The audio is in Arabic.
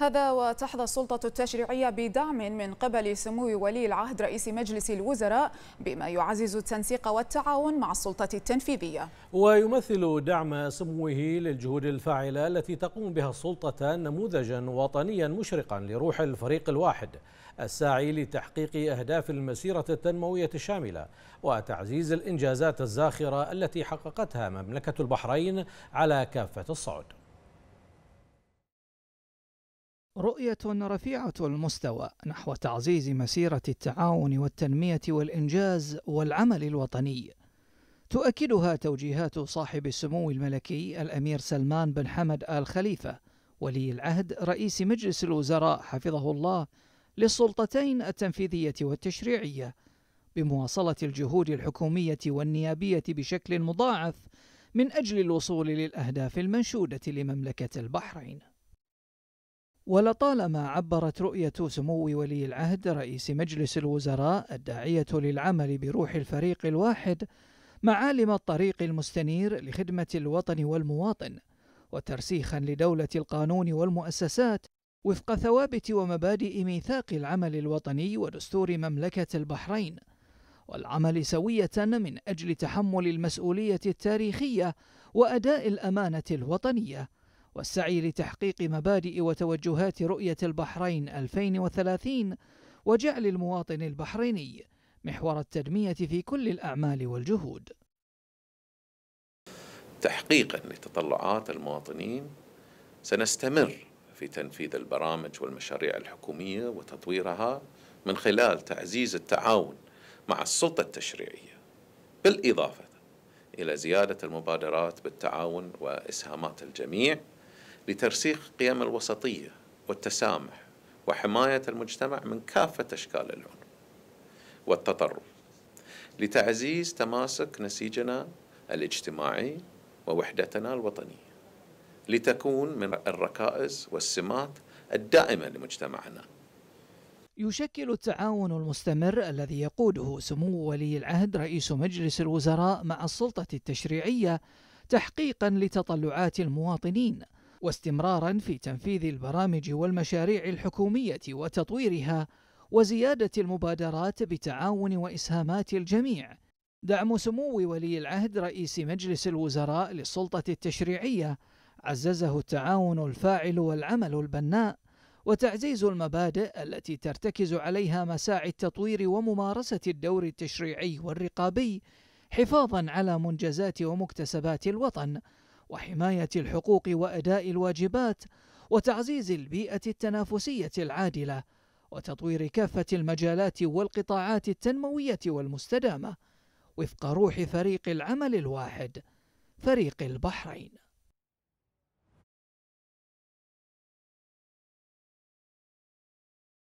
هذا وتحظى السلطة التشريعية بدعم من قبل سمو ولي العهد رئيس مجلس الوزراء بما يعزز التنسيق والتعاون مع السلطة التنفيذية ويمثل دعم سموه للجهود الفاعلة التي تقوم بها السلطة نموذجا وطنيا مشرقا لروح الفريق الواحد الساعي لتحقيق أهداف المسيرة التنموية الشاملة وتعزيز الإنجازات الزاخرة التي حققتها مملكة البحرين على كافة الصعد رؤية رفيعة المستوى نحو تعزيز مسيرة التعاون والتنمية والإنجاز والعمل الوطني. تؤكدها توجيهات صاحب السمو الملكي الأمير سلمان بن حمد آل خليفة ولي العهد رئيس مجلس الوزراء حفظه الله للسلطتين التنفيذية والتشريعية بمواصلة الجهود الحكومية والنيابية بشكل مضاعف من أجل الوصول للأهداف المنشودة لمملكة البحرين. ولطالما عبرت رؤية سمو ولي العهد رئيس مجلس الوزراء الداعية للعمل بروح الفريق الواحد معالم الطريق المستنير لخدمة الوطن والمواطن وترسيخا لدولة القانون والمؤسسات وفق ثوابت ومبادئ ميثاق العمل الوطني ودستور مملكة البحرين والعمل سوية من أجل تحمل المسؤولية التاريخية وأداء الأمانة الوطنية والسعي لتحقيق مبادئ وتوجهات رؤية البحرين 2030 وجعل المواطن البحريني محور التنمية في كل الأعمال والجهود. تحقيقا لتطلعات المواطنين سنستمر في تنفيذ البرامج والمشاريع الحكومية وتطويرها من خلال تعزيز التعاون مع السلطة التشريعية بالإضافة إلى زيادة المبادرات بالتعاون وإسهامات الجميع لترسيخ قيم الوسطية والتسامح وحماية المجتمع من كافة أشكال العنف والتطرف لتعزيز تماسك نسيجنا الاجتماعي ووحدتنا الوطنية لتكون من الركائز والسمات الدائمة لمجتمعنا يشكل التعاون المستمر الذي يقوده سمو ولي العهد رئيس مجلس الوزراء مع السلطة التشريعية تحقيقا لتطلعات المواطنين واستمرارا في تنفيذ البرامج والمشاريع الحكوميه وتطويرها وزياده المبادرات بتعاون واسهامات الجميع دعم سمو ولي العهد رئيس مجلس الوزراء للسلطه التشريعيه عززه التعاون الفاعل والعمل البناء وتعزيز المبادئ التي ترتكز عليها مساعي التطوير وممارسه الدور التشريعي والرقابي حفاظا على منجزات ومكتسبات الوطن وحماية الحقوق وأداء الواجبات وتعزيز البيئة التنافسية العادلة وتطوير كافة المجالات والقطاعات التنموية والمستدامة وفق روح فريق العمل الواحد فريق البحرين